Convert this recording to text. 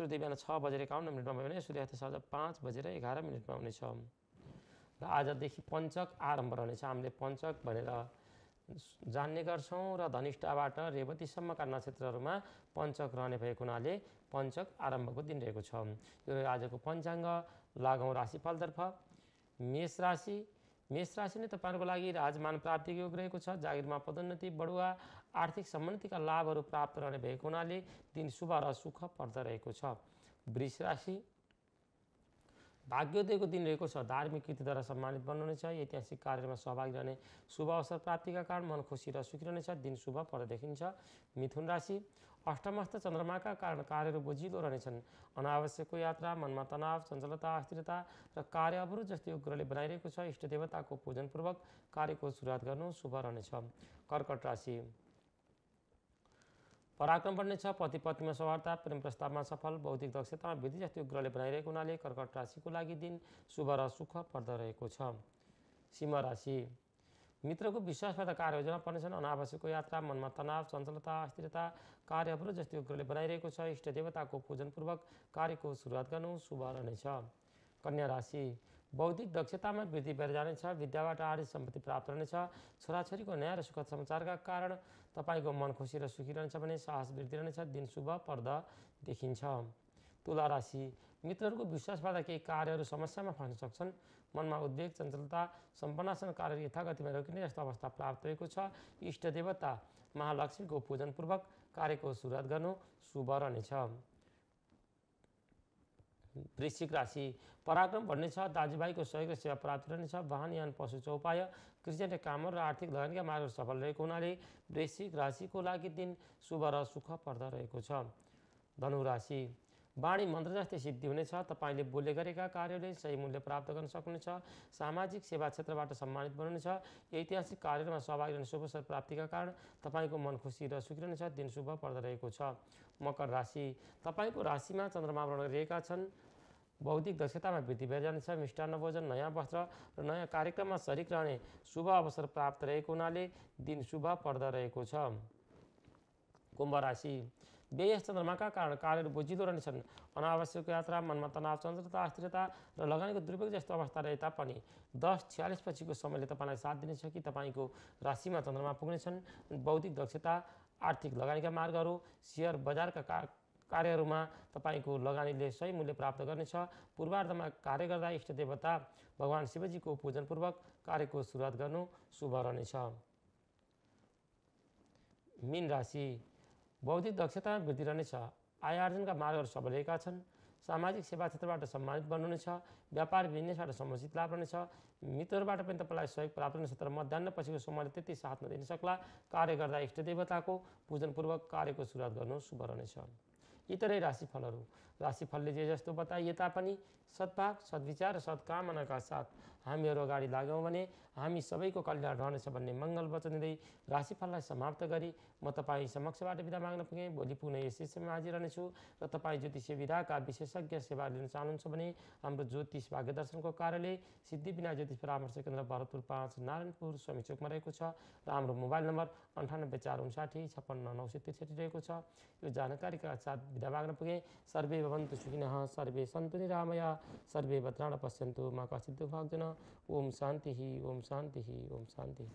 सूर्य बिहान छ बजेर एकाउन्न मिनटमा भयो भने सूर्यास्त साँझ पाँच बजेर एघार मिनटमा हुनेछ र आजदेखि पञ्चक आरम्भ रहनेछ हामीले पञ्चक भनेर जान्ने गर्छौँ र धनिष्ठाबाट रेवतीसम्मका नक्षत्रहरूमा पञ्चक रहने भएको हुनाले पञ्चक आरम्भको दिन रहेको छ यो आजको पञ्चाङ्ग लागौँ राशिफलतर्फ मेष राशि मेष राशि तपाईँहरूको लागि राजमान प्राप्तिको योग रहेको छ जागिरमा पदोन्नति बढुवा आर्थिक सम्बन्धीका लाभहरू प्राप्त रहने भएको हुनाले दिन शुभ र सुख पर्दो रहेको छ वृष राशि भाग्योदयको दिन रहेको छ धार्मिक कृतिद्वारा सम्मानित बन्नुहुनेछ ऐतिहासिक कार्यमा सहभागी रहने शुभ अवसर प्राप्तिका कारण मन खुसी र सुखी रहनेछ दिन शुभ पर्दा देखिन्छ मिथुन राशि अष्टमस्थ चन्द्रमाका कारण कार्यहरू बोझिलो रहनेछन् अनावश्यकको यात्रा मनमा तनाव चञ्चलता अस्थिरता र कार्य अवरोध जस्तै यो बनाइरहेको छ इष्टदेवताको पूजनपूर्वक कार्यको सुरुवात गर्नु शुभ रहनेछ कर्कट राशि पराक्रम पनि छ पति पत्नीमा सौहार्ता प्रेम प्रस्तावमा सफल बौद्धिक दक्षतामा वृद्धि जस्तो ग्रहले बनाइरहेको हुनाले कर्कट राशिको लागि दिन शुभ र सुख रहेको छ सिंह राशि मित्रको विश्वासबाट कार्ययोजना पर्नेछन् अनावश्यकको यात्रा मनमा तनाव चञ्चलता अस्थिरता कार्यहरू जस्तो ग्रहले बनाइरहेको छ इष्ट इष्टदेवताको पूजनपूर्वक कार्यको सुरुवात गर्नु शुभ रहनेछ कन्या राशि बौद्धिक दक्षतामा वृद्धि भएर जानेछ विद्याबाट आर्थिक सम्पत्ति प्राप्त हुनेछ छोराछोरीको नयाँ र सुखद समाचारका कारण तपाईँको मन खुसी र सुखी रहनेछ भने साहस वृद्धि रहनेछ दिन शुभ पर्द देखिन्छ तुला राशि मित्रहरूको विश्वासबाट केही कार्यहरू समस्यामा फस्न सक्छन् मनमा उद्वेग चञ्चलता सम्पन्नासन कार्य यथागतिमा रोकिने जस्तो अवस्था प्राप्त भएको छ इष्ट देवता महालक्ष्मीको पूजनपूर्वक कार्यको सुरुवात गर्नु शुभ रहनेछ वृश्चिक राशि पराक्रम भन्ने छ दाजुभाइको सहयोग र सेवा प्राप्त रहनेछ वाहन यान पशु चौपाय कृषि कामहरू र आर्थिक धनका मार्गहरू सफल रहेको हुनाले वृश्चिक राशिको लागि दिन शुभ र सुख पर्दा रहेको छ धनु राशि वाणी मन्त्र जस्तै सिद्धि हुनेछ तपाईँले बोले गरेका कार्यले सही मूल्य प्राप्त गर्न सक्नुहुनेछ सामाजिक सेवा क्षेत्रबाट सम्मानित बन्नुहुनेछ ऐतिहासिक कार्यमा सहभागी रहने शुभ अवसर प्राप्तिका कारण तपाईँको मन खुसी र सुखी रहनेछ दिन शुभ रहेको छ मकर राशि तपाईँको राशिमा चन्द्रमा रहेका छन् बौद्धिक दक्षतामा वृद्धि भएर जानेछ मिष्टान्न भोजन नयाँ वस्त्र र नयाँ कार्यक्रममा सरिक रहने शुभ अवसर प्राप्त रहेको हुनाले दिन शुभ रहेको छ कुम्भ राशि व्यय चन्द्रमाका कारण कार्यहरू बुझिँदो रहनेछन् अनावश्यक यात्रा मनमा तनाव चन्द्रता अस्थिरता र लगानीको दुर्पयोग जस्तो अवस्था रहे तापनि दस छ्यालिस पछिको समयले तपाईँलाई साथ दिनेछ कि तपाईँको राशिमा चन्द्रमा पुग्नेछन् बौद्धिक दक्षता आर्थिक लगानीका मार्गहरू सेयर बजारका का कार्यहरूमा तपाईँको लगानीले सही मूल्य प्राप्त गर्नेछ पूर्वार्धमा कार्य गर्दा इष्ट देवता भगवान् शिवजीको पूजनपूर्वक कार्यको सुरुवात गर्नु शुभ रहनेछ मीन राशि बौद्धिक दक्षता वृद्धि रहनेछ आय आर्जनका मार्गहरू सबलेका छन् सामाजिक सेवा क्षेत्रबाट सम्मानित बन्नुहुनेछ व्यापार बिजनेसबाट समुचित लाभ रहनेछ मित्रहरूबाट पनि तपाईँलाई सहयोग प्राप्त हुनेछ तर मध्याह पछिको समयले त्यति साथ नदिन सक्ला कार्य गर्दा इष्टदेवताको पूजनपूर्वक कार्यको सुरुवात गर्नु शुभ रहनेछ इतरै राशिफलहरू राशिफलले जे जस्तो बताइए तापनि सद्भाव सद्विचार र सद्कामनाका साथ हामीहरू अगाडि लाग्यौँ भने हामी सबैको कल्याण रहनेछ भन्ने मङ्गल वचन दिँदै राशिफललाई समाप्त गरी म तपाईँ समक्षबाट विदा माग्न पुगेँ भोलि पुनः यस शिष्यमा हाजिर रहनेछु र तपाईँ ज्योतिष विधाका विशेषज्ञ सेवा लिन चाहनुहुन्छ भने हाम्रो ज्योतिष भाग्य दर्शनको कार्यालय सिद्धिविना ज्योतिष परामर्श केन्द्र भरतपुर पाँच नारायणपुर स्वामी चोकमा रहेको छ र हाम्रो मोबाइल नम्बर अन्ठानब्बे चार उन्साठी छप्पन्न नौ सय त्रिसठी रहेको छ यो जानकारीका साथ दवाग्रपगे सर्वे भवन्तु सुखिनः सर्वे सन्तु निरामया सर्वे भद्राणि पश्यन्तु मा कश्चित् दुर्भाग्यना ओम शांति ओम शांति ओम शांति